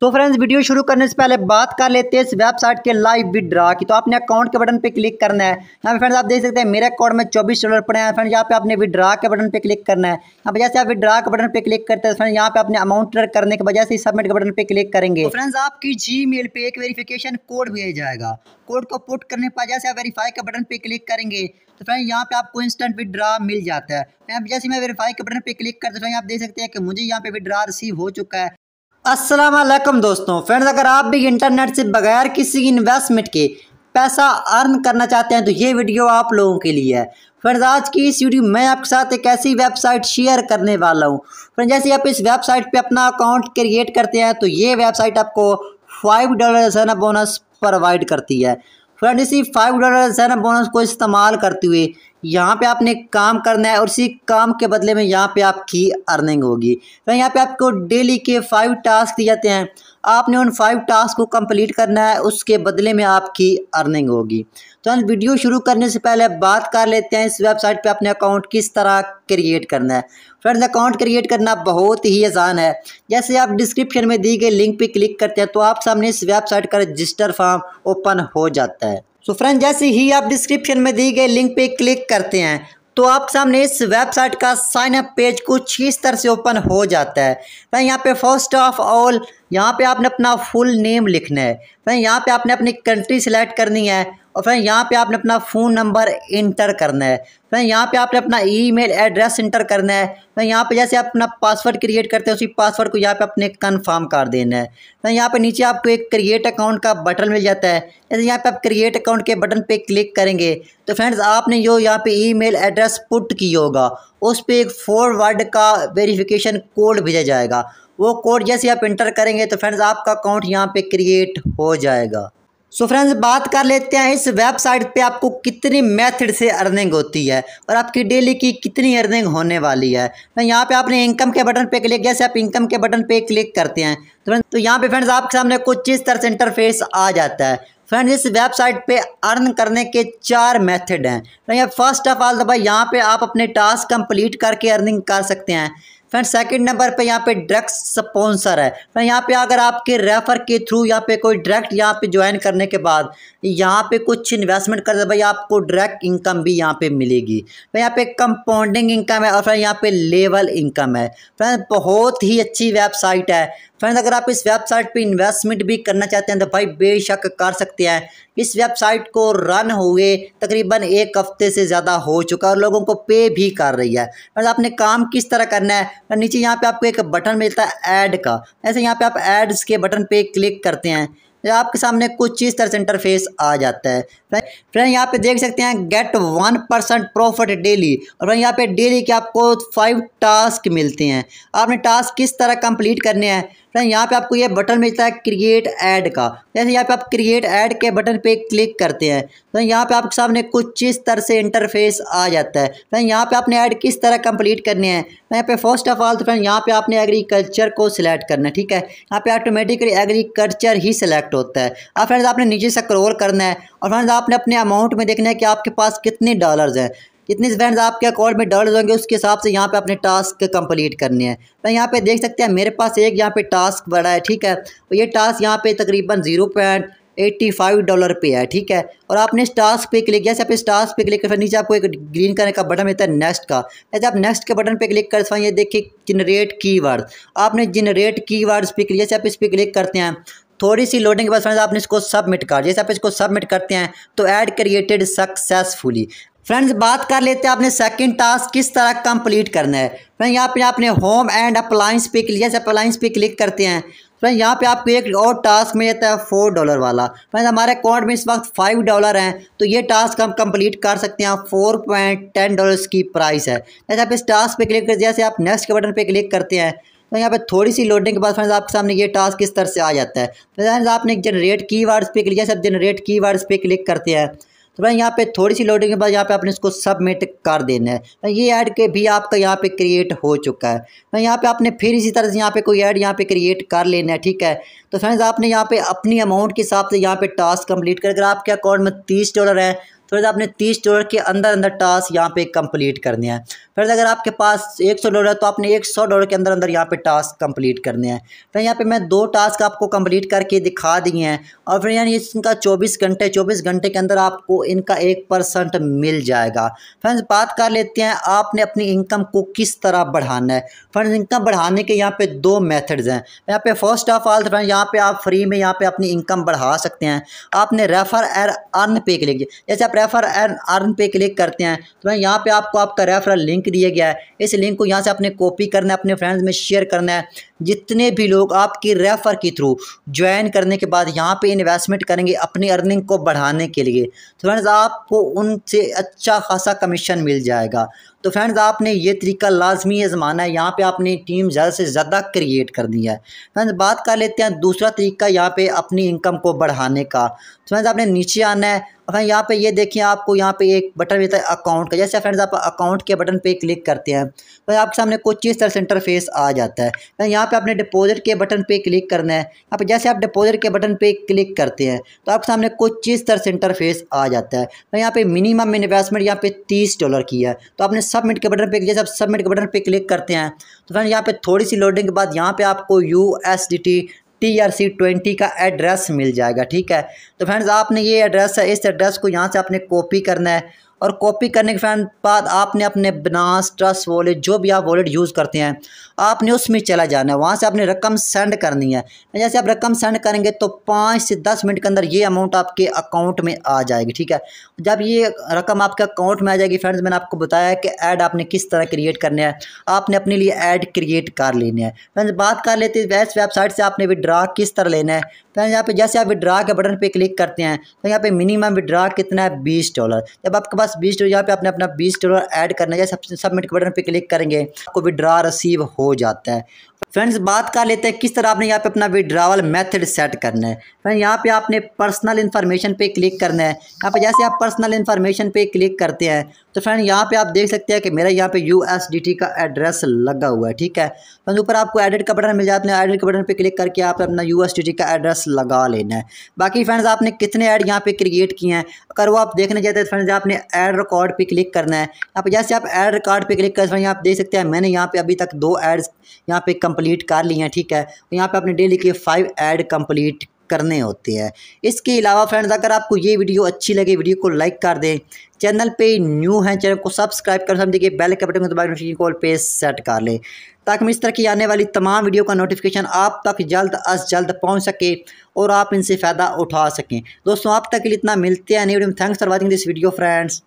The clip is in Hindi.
तो फ्रेंड्स वीडियो शुरू करने से पहले बात कर लेते हैं इस वेबसाइट के लाइव विड्रा की तो आपने अकाउंट के बटन पे क्लिक करना है यहाँ पे फ्रेंड्स आप देख सकते हैं मेरे अकाउंट में चौबीस डॉलर पड़े हैं फ्रेंड यहाँ पे आपने विड्रा के बटन पे क्लिक करना है यहाँ पर जैसे आप विड्रा के बटन पे क्लिक करते हैं फ्रेंड यहाँ पे अपने अमाउंट करने की वजह से सबमिट के बटन पे क्लिक करेंगे फ्रेंड्स तो आपकी जी मेल पे एक वेरीफिकेशन कोड भी जाएगा कोड को पुट करने पर जैसे आप वेरीफाई के बटन पे क्लिक करेंगे तो फ्रेंड यहाँ पे आपको इंस्टेंट विद्रा मिल जाता है जैसे मैं वेरीफाई के बटन पे क्लिक करता हूँ आप देख सकते हैं कि मुझे यहाँ पे विद्रा रिसीव हो चुका है असलम दोस्तों फ्रेंड्स अगर आप भी इंटरनेट से बगैर किसी इन्वेस्टमेंट के पैसा अर्न करना चाहते हैं तो ये वीडियो आप लोगों के लिए है फ्रेंड्स आज की इस वीडियो में आपके साथ एक ऐसी वेबसाइट शेयर करने वाला हूँ फ्रेंड जैसे आप इस वेबसाइट पे अपना अकाउंट क्रिएट करते हैं तो ये वेबसाइट आपको फाइव डॉलर ना बोनस प्रोवाइड करती है फ्रेंड इसी फाइव डॉलर सैन बोनस को इस्तेमाल करते हुए यहाँ पे आपने काम करना है और इसी काम के बदले में यहाँ पे आपकी अर्निंग होगी फ्रेंड तो यहाँ पे आपको डेली के फाइव टास्क दिए जाते हैं आपने उन फाइव टास्क को कंप्लीट करना है उसके बदले में आपकी अर्निंग होगी तो वीडियो शुरू करने से पहले बात कर लेते हैं इस वेबसाइट पे अपने अकाउंट किस तरह क्रिएट करना है फ्रेंड्स अकाउंट क्रिएट करना बहुत ही आसान है जैसे आप डिस्क्रिप्शन में दी गई लिंक पे क्लिक करते हैं तो आप सामने इस वेबसाइट का रजिस्टर फॉर्म ओपन हो जाता है सो so फ्रेंड जैसे ही आप डिस्क्रिप्शन में दी गई लिंक पे क्लिक करते हैं तो आप सामने इस वेबसाइट का साइन अप पेज कुछ इस तरह से ओपन हो जाता है भाई यहाँ पे फर्स्ट ऑफ ऑल यहाँ पे आपने अपना फुल नेम लिखना है भाई यहाँ पे आपने अपनी कंट्री सेलेक्ट करनी है और फ्रेंड यहाँ पे आपने अपना फ़ोन नंबर इंटर करना है फ्रेंड यहाँ पे आपने अपना ईमेल एड्रेस इंटर करना है फिर यहाँ पे जैसे आप अपना पासवर्ड क्रिएट करते हैं उसी पासवर्ड को यहाँ पे अपने कंफर्म कर देना है फिर यहाँ पे नीचे आपको एक क्रिएट अकाउंट का बटन मिल जाता है जैसे यहाँ पे आप क्रिएट अकाउंट के बटन पे क्लिक करेंगे तो फ्रेंड्स आपने जो यहाँ पे ईमेल एड्रेस पुट की होगा उस पर एक फॉरवर्ड का वेरीफिकेशन कोड भेजा जाएगा वो कोड जैसे आप इंटर करेंगे तो फ्रेंड्स आपका अकाउंट यहाँ पर क्रिएट हो जाएगा सो so फ्रेंड्स बात कर लेते हैं इस वेबसाइट पे आपको कितनी मेथड से अर्निंग होती है और आपकी डेली की कितनी अर्निंग होने वाली है तो यहाँ पे आपने इनकम के बटन पे क्लिक जैसे आप इनकम के बटन पे क्लिक करते हैं तो फ्रेंड्स तो यहाँ पे फ्रेंड्स आपके सामने कुछ इस तरह से इंटरफेस आ जाता है फ्रेंड्स इस वेबसाइट पे अर्न करने के चार मेथड हैं फर्स्ट ऑफ ऑल तो भाई यहाँ पे आप अपने टास्क कंप्लीट करके अर्निंग कर सकते हैं फ्रेंड सेकंड नंबर पे यहाँ पे ड्रग्स स्पॉन्सर है फ्रेंड यहाँ पे अगर आपके रेफर के थ्रू यहाँ पे कोई डायरेक्ट यहाँ पे ज्वाइन करने के बाद यहाँ पे कुछ इन्वेस्टमेंट कर दे भाई आपको डायरेक्ट इनकम भी यहाँ पे मिलेगी फ्रेंड यहाँ पे कंपाउंडिंग इनकम है और फ्रेंड यहाँ पे लेवल इनकम है फ्रेंड बहुत ही अच्छी वेबसाइट है फ्रेंड्स अगर आप इस वेबसाइट पे इन्वेस्टमेंट भी करना चाहते हैं तो भाई बेशक कर सकते हैं इस वेबसाइट को रन हुए तकरीबन एक हफ्ते से ज़्यादा हो चुका है और लोगों को पे भी कर रही है फ्रेंड्स आपने काम किस तरह करना है नीचे यहाँ पे आपको एक बटन मिलता है ऐड का ऐसे यहाँ पे आप एड्स के बटन पर क्लिक करते हैं तो आपके सामने कुछ इस तरह से इंटरफेस आ जाता है फ्रेंड यहाँ पे देख सकते हैं get one percent profit daily और यहाँ पे डेली के आपको फाइव टास्क मिलते हैं आपने टास्क किस तरह कंप्लीट करने हैं फ्रेंड यहाँ पे आपको ये बटन मिलता है क्रिएट ऐड का जैसे यहाँ पे आप क्रिएट ऐड के बटन पे क्लिक करते हैं तो यहाँ पे आपके सामने कुछ इस तरह से इंटरफेस आ जाता है फ्रेंड यहाँ पे आपने ऐड किस तरह कंप्लीट करने हैं तो यहाँ पे फर्स्ट ऑफ ऑल तो फ्रेंड यहाँ पे आपने एग्रीकल्चर को सिलेक्ट करना है ठीक है यहाँ पे ऑटोमेटिकली एग्रीकल्चर ही सिलेक्ट होता है अब फ्रेंड आपने नीचे से करोल करना है और फ्रेंड आपने अपने अमाउंट में देखना है कि आपके पास कितने डॉलर्स हैं जितने फ्रेंड्स आपके अकाउंट में डाउनलोड होंगे उसके हिसाब से यहाँ पे अपने टास्क कंप्लीट करने हैं तो यहाँ पे देख सकते हैं मेरे पास एक यहाँ पे टास्क बड़ा है ठीक है और ये टास्क यहाँ पे तकरीबन zero point eighty five dollar पे है ठीक है और आपने इस टास्क पे क्लिक किया आप टास्क पे क्लिक कर नीचे आपको एक ग्रीन कलर का बटन मिलता है नेक्स्ट का जैसे आप नेक्स्ट के बटन पे क्लिक कर सकते हैं ये देखिए जनरेट कीवर्ड आपने जनरेट कीवर्ड्स पे क्लिक किया आप इस पर क्लिक करते हैं थोड़ी सी लोडिंग के बाद फ्रेंड्स आपने इसको सबमिट कर जैसे आप इसको सबमिट करते हैं तो ऐड क्रिएटेड सक्सेसफुली फ्रेंड्स बात कर लेते हैं आपने सेकंड टास्क किस तरह कंप्लीट करना है फ्रेंड यहाँ पे आपने होम एंड अप्लाइंस पे क्लियर अप्लाइंस पे क्लिक करते हैं फ्रेंड यहाँ पे आपको एक और टास्क मिल जाता है फोर डॉलर वाला फ्रेंड हमारे अकाउंट में इस वक्त फाइव डॉलर हैं तो ये टास्क हम कंप्लीट कर सकते हैं फोर पॉइंट टेन डॉलर की प्राइस है जैसे आप इस टास्क पर क्लिक कर जैसे आप नेक्स्ट के बटन पर क्लिक करते हैं तो यहाँ पे थोड़ी सी लोडिंग के बाद फ्रेंड्स आपके सामने ये टास्क किस तरह से आ जाता है फ्रेंड्स आपने जनरेट की वर्ड्स पे क्लिक जैसे आप जनरेट की वर्ड्स पे क्लिक करते हैं तो भाई यहाँ पे थोड़ी सी लोडिंग के बाद यहाँ पे आपने इसको सबमिट कर देना है ये ऐड के भी आपका यहाँ पे क्रिएट हो चुका है भाई यहाँ पे आपने फिर इसी तरह से यहाँ पे कोई ऐड यहाँ पे क्रिएट कर लेना है ठीक है तो फ्रेंड्स आपने यहाँ पे अपनी अमाउंट के हिसाब से यहाँ पे टास्क कंप्लीट कर अगर आपके अकाउंट में तीस डॉलर है फिर आपने तीस डॉलर के अंदर अंदर टास्क यहाँ पे कंप्लीट करने हैं फिर अगर आपके पास एक सौ डॉलर है तो आपने एक सौ डॉलर के अंदर अंदर यहाँ पे टास्क कंप्लीट करने हैं फिर यहाँ पे मैं दो टास्क आपको कंप्लीट करके दिखा दिए हैं और फिर यानी इनका चौबीस घंटे चौबीस घंटे के अंदर आपको इनका एक परसेंट मिल जाएगा फ्रेंड्स बात कर लेते हैं आपने अपनी इनकम को किस तरह बढ़ाना है फ्रेंड्स इनकम बढ़ाने के यहाँ पर दो मैथड्स हैं यहाँ पे फर्स्ट ऑफ ऑल फ्रेंड यहाँ पे आप फ्री में यहाँ पे अपनी इनकम बढ़ा सकते हैं आपने रेफर एर अन पे के लिए जैसे आप रेफर एंड अर्न पे क्लिक करते हैं तो मैं यहाँ पे आपको आपका रेफरल लिंक दिया गया है इस लिंक को यहाँ से अपने कॉपी करना है अपने फ्रेंड्स में शेयर करना है जितने भी लोग आपकी रेफ़र के थ्रू ज्वाइन करने के बाद यहाँ पे इन्वेस्टमेंट करेंगे अपनी अर्निंग को बढ़ाने के लिए तो फ्रेंड्स आपको उनसे अच्छा खासा कमीशन मिल जाएगा तो फ्रेंड्स आपने ये तरीका लाजमी आजमाना है यहाँ पे आपने टीम ज़्यादा से ज़्यादा क्रिएट कर दी है फ्रेंड्स बात कर लेते हैं दूसरा तरीका यहाँ पे अपनी इनकम को बढ़ाने का तो फ्रेंड्स आपने नीचे आना है और यहाँ पे ये देखिए आपको यहाँ पे एक बटन मिलता है अकाउंट का जैसे फ्रेंड्स आप अकाउंट के बटन पर क्लिक करते हैं तो आपके सामने कुछ इस तरह से इंटरफेस आ जाता है तो यहाँ पर आपने डिपॉजिट के बटन पर क्लिक करना है यहाँ पर जैसे आप डिपॉजिट के बटन पर क्लिक करते हैं तो आपके सामने कुछ इस तरह से इंटरफेस आ जाता है तो यहाँ पे मिनिमम इन्वेस्टमेंट यहाँ पे तीस डॉलर की है तो आपने सबमिट के बटन पे जैसे आप सबमिट के बटन पे क्लिक करते हैं तो फ्रेंड यहाँ पे थोड़ी सी लोडिंग के बाद यहाँ पे आपको U S D T T R C twenty का एड्रेस मिल जाएगा ठीक है तो फ्रेंड्स आपने ये एड्रेस है इस एड्रेस को यहाँ से आपने कॉपी करना है और कॉपी करने के बाद आपने अपने बनास ट्रस्ट वॉलेट जो भी आप वॉलेट यूज़ करते हैं आपने उसमें चला जाना है वहाँ से आपने रकम सेंड करनी है जैसे आप रकम सेंड करेंगे तो पाँच से दस मिनट के अंदर ये अमाउंट आपके अकाउंट में आ जाएगी ठीक है जब ये रकम आपके अकाउंट में आ जाएगी फ्रेंड्स मैंने आपको बताया कि ऐड आपने किस तरह क्रिएट करना है आपने अपने लिए ऐड क्रिएट कर लेने हैं फ्रेंड्स बात कर लेते हैं वेबसाइट से आपने विड्रा किस तरह लेना है फिर तो यहाँ पे जैसे आप विड्रा के बटन पे क्लिक करते हैं तो यहाँ पे मिनिमम विड्रा कितना है बीस डॉलर जब आपके पास बीस डॉलर यहाँ पे आपने अपना बीस डॉलर ऐड करना है जैसे सबमिट के बटन पे क्लिक करेंगे आपको विड्रा रिसीव हो जाता है फ्रेंड्स बात कर लेते हैं किस तरह आपने यहाँ पे अपना विड्रावल मेथड सेट करना है फ्रेंड यहाँ पे आपने पर्सनल इन्फॉर्मेशन पे क्लिक करना है यहाँ पे जैसे आप पर्सनल इन्फॉर्मेशन पे क्लिक करते हैं तो फ्रेंड यहाँ पे आप देख सकते हैं कि मेरा यहाँ पे यू का एड्रेस लगा हुआ है ठीक है फ्रेंड ऊपर आपको एडिट का बटन मिल जाता है एडिट का बटन पर क्लिक करके आप अपना यू का एड्रेस लगा लेना है बाकी फ्रेंड्स आपने कितने ऐड यहाँ पे क्रिएट किए हैं अगर वो आप देखने जाते हैं फ्रेंड्स आपने एड रिकॉर्ड पर क्लिक करना है यहाँ पर जैसे आप एड रिकॉर्ड पर क्लिक कर फ्रेंड यहाँ आप देख सकते हैं मैंने यहाँ पे अभी तक दो एड्स यहाँ पे कंप्लीट कंप्लीट कर लिए हैं ठीक है तो यहाँ पे आपने डेली के फाइव ऐड कंप्लीट करने होते हैं इसके अलावा फ्रेंड्स अगर आपको ये वीडियो अच्छी लगे वीडियो को लाइक कर दें चैनल पे न्यू है चैनल को सब्सक्राइब कर समझिए बेल के बटन को दबाकर नोटिफिकेशन कॉल पे सेट कर लें ताकि इस तरह की आने वाली तमाम वीडियो का नोटिफिकेशन आप तक जल्द अज जल्द पहुंच सके और आप इनसे फ़ायदा उठा सकें दोस्तों आप तक के लिए इतना मिलते हैं नई वीडियो में thanks for watching this video friends